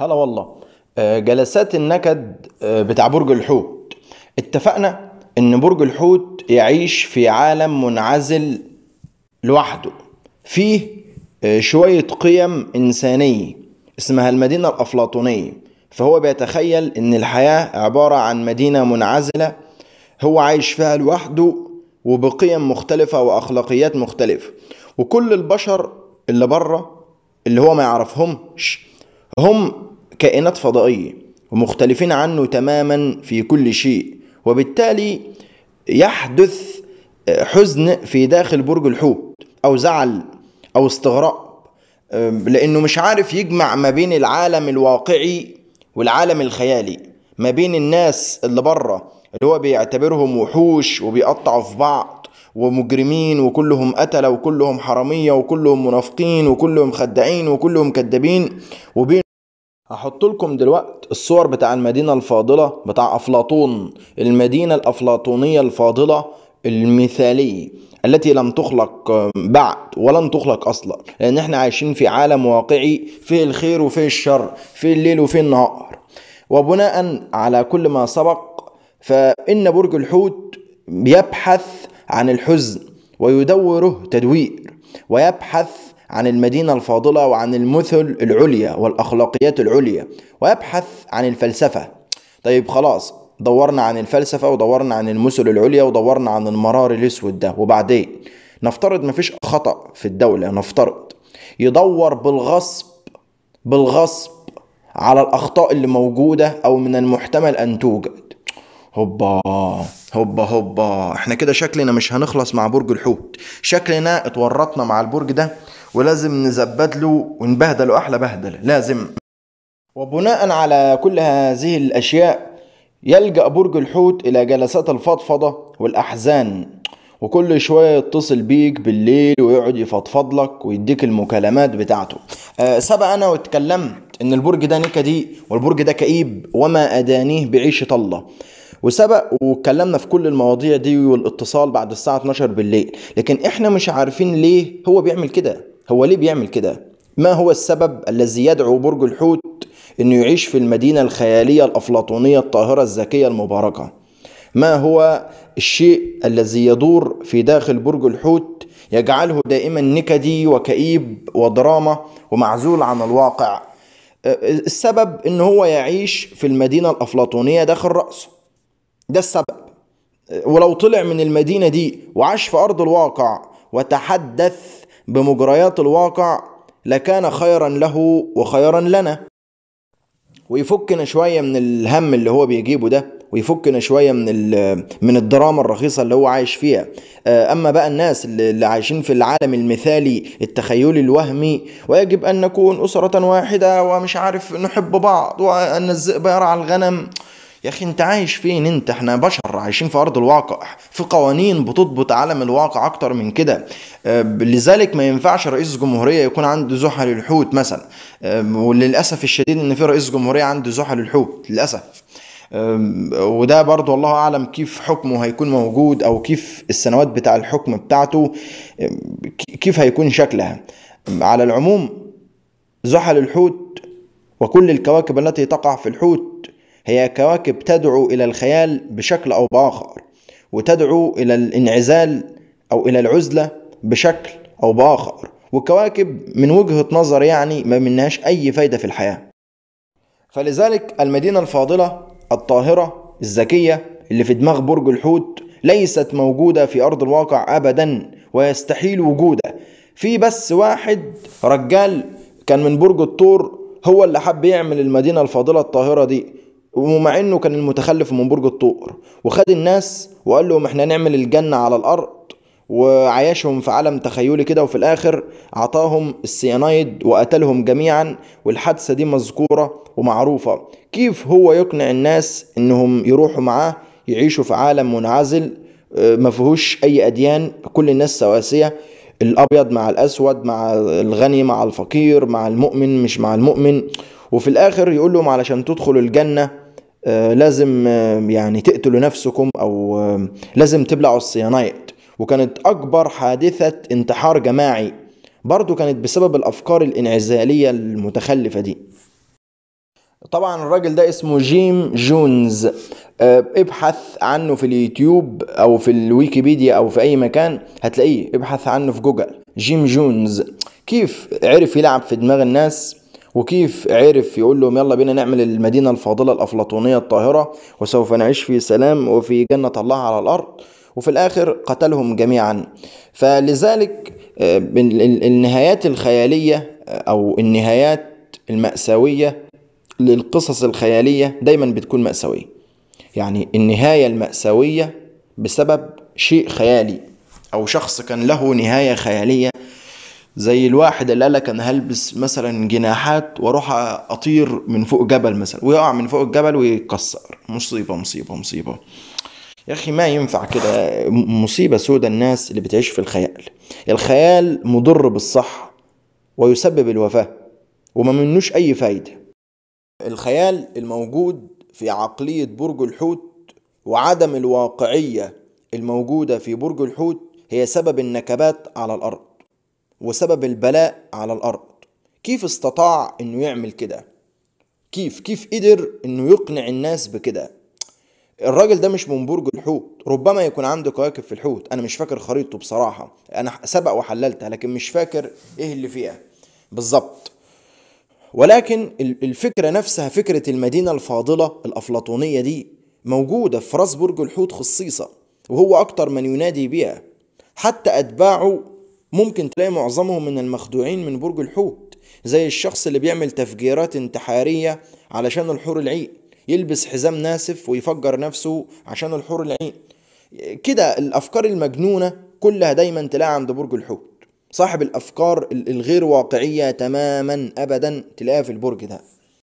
هلا والله آه، جلسات النكد آه، بتاع برج الحوت اتفقنا ان برج الحوت يعيش في عالم منعزل لوحده فيه آه، شوية قيم إنسانية اسمها المدينة الأفلاطونية فهو بيتخيل ان الحياة عبارة عن مدينة منعزلة هو عايش فيها لوحده وبقيم مختلفة وأخلاقيات مختلفة وكل البشر اللي بره اللي هو ما يعرفهمش هم كائنات فضائية ومختلفين عنه تماما في كل شيء وبالتالي يحدث حزن في داخل برج الحوت أو زعل أو استغراب لأنه مش عارف يجمع ما بين العالم الواقعي والعالم الخيالي ما بين الناس اللي بره اللي هو بيعتبرهم وحوش وبيقطعوا في بعض ومجرمين وكلهم قتلة وكلهم حرامية وكلهم منافقين وكلهم خدعين وكلهم كدابين وبين هحط لكم دلوقت الصور بتاع المدينة الفاضلة بتاع أفلاطون المدينة الأفلاطونية الفاضلة المثالية التي لم تخلق بعد ولن تخلق اصلا لان احنا عايشين في عالم واقعي فيه الخير وفيه الشر فيه الليل وفيه النهار وبناء على كل ما سبق فان برج الحوت يبحث عن الحزن ويدوره تدوير ويبحث عن المدينة الفاضلة وعن المثل العليا والأخلاقيات العليا ويبحث عن الفلسفة طيب خلاص دورنا عن الفلسفة ودورنا عن المثل العليا ودورنا عن المرار الأسود ده وبعدين نفترض مفيش خطأ في الدولة نفترض يدور بالغصب بالغصب على الأخطاء اللي موجودة أو من المحتمل أن توجد هوبا هوبا هوبا احنا كده شكلنا مش هنخلص مع برج الحوت شكلنا اتورطنا مع البرج ده ولازم نزبد له ونبهدله احلى بهدله لازم وبناء على كل هذه الاشياء يلجأ برج الحوت الى جلسات الفضفضة والاحزان وكل شوية يتصل بيك بالليل ويقعد يفضفض لك ويديك المكالمات بتاعته أه سبق أنا واتكلمت إن البرج ده نكدي والبرج ده كئيب وما أدانيه بعيشة الله وسبق واتكلمنا في كل المواضيع دي والاتصال بعد الساعه 12 بالليل لكن احنا مش عارفين ليه هو بيعمل كده هو ليه بيعمل كده ما هو السبب الذي يدعو برج الحوت انه يعيش في المدينه الخياليه الافلاطونيه الطاهره الذكيه المباركه ما هو الشيء الذي يدور في داخل برج الحوت يجعله دائما نكدي وكئيب ودراما ومعزول عن الواقع السبب ان هو يعيش في المدينه الافلاطونيه داخل راسه ده السبب ولو طلع من المدينة دي وعاش في أرض الواقع وتحدث بمجريات الواقع لكان خيرا له وخيرا لنا ويفكنا شوية من الهم اللي هو بيجيبه ده ويفكنا شويه من من الدراما الرخيصه اللي هو عايش فيها آه، اما بقى الناس اللي عايشين في العالم المثالي التخيلي الوهمي ويجب ان نكون اسره واحده ومش عارف نحب بعض وان الذئب يرعى الغنم يا اخي انت عايش فين انت احنا بشر عايشين في ارض الواقع في قوانين بتضبط عالم الواقع اكتر من كده آه، لذلك ما ينفعش رئيس جمهوريه يكون عنده زحل الحوت مثلا آه، وللاسف الشديد ان في رئيس جمهوريه عنده زحل الحوت للاسف آه، وده برضو الله اعلم كيف حكمه هيكون موجود او كيف السنوات بتاع الحكم بتاعته كيف هيكون شكلها على العموم زحل الحوت وكل الكواكب التي تقع في الحوت هي كواكب تدعو إلى الخيال بشكل أو بآخر وتدعو إلى الانعزال أو إلى العزلة بشكل أو بآخر والكواكب من وجهة نظر يعني ما منهاش أي فايدة في الحياة فلذلك المدينة الفاضلة الطاهرة الذكية اللي في دماغ برج الحوت ليست موجودة في أرض الواقع أبدا ويستحيل وجودها في بس واحد رجال كان من برج الطور هو اللي حب يعمل المدينة الفاضلة الطاهرة دي ومع انه كان المتخلف من برج الطور وخد الناس وقال لهم احنا نعمل الجنة على الارض وعايشهم في عالم تخيلي كده وفي الاخر اعطاهم السيانايد وقتلهم جميعا والحادثة دي مذكورة ومعروفة كيف هو يقنع الناس انهم يروحوا معاه يعيشوا في عالم منعزل آه، فيهوش اي اديان كل الناس سواسية الابيض مع الاسود مع الغني مع الفقير مع المؤمن مش مع المؤمن وفي الاخر يقول لهم علشان تدخلوا الجنه آه، لازم آه، يعني تقتلوا نفسكم او آه، لازم تبلعوا الصيانات وكانت اكبر حادثه انتحار جماعي برضو كانت بسبب الافكار الانعزاليه المتخلفه دي طبعا الراجل ده اسمه جيم جونز آه، ابحث عنه في اليوتيوب او في الويكيبيديا او في اي مكان هتلاقيه ابحث عنه في جوجل جيم جونز كيف عرف يلعب في دماغ الناس وكيف عرف يقول لهم يلا بينا نعمل المدينة الفاضلة الأفلاطونية الطاهرة وسوف نعيش في سلام وفي جنة الله على الأرض وفي الآخر قتلهم جميعا فلذلك آه، النهايات الخيالية آه، أو النهايات المأساوية للقصص الخيالية دايما بتكون مأساوية يعني النهاية المأساوية بسبب شيء خيالي أو شخص كان له نهاية خيالية زي الواحد اللي قال لك أنا هلبس مثلا جناحات وأروح أطير من فوق جبل مثلا ويقع من فوق الجبل ويتكسر مصيبة مصيبة مصيبة يا أخي ما ينفع كده مصيبة سودة الناس اللي بتعيش في الخيال الخيال مضر بالصحة ويسبب الوفاة وما منوش أي فايدة الخيال الموجود في عقلية برج الحوت وعدم الواقعية الموجودة في برج الحوت هي سبب النكبات على الأرض وسبب البلاء على الأرض كيف استطاع إنه يعمل كده كيف كيف قدر إنه يقنع الناس بكده الراجل ده مش من برج الحوت ربما يكون عنده كواكب في الحوت انا مش فاكر خريطته بصراحه انا سبق وحللتها لكن مش فاكر ايه اللي فيها بالظبط ولكن الفكرة نفسها فكرة المدينة الفاضلة الأفلاطونية دي موجودة في راس برج الحوت خصيصة وهو أكتر من ينادي بها حتى أتباعه ممكن تلاقي معظمهم من المخدوعين من برج الحوت زي الشخص اللي بيعمل تفجيرات انتحارية علشان الحور العين يلبس حزام ناسف ويفجر نفسه عشان الحور العين كده الأفكار المجنونة كلها دايما تلاقي عند برج الحوت صاحب الافكار الغير واقعيه تماما ابدا تلاقيها في البرج ده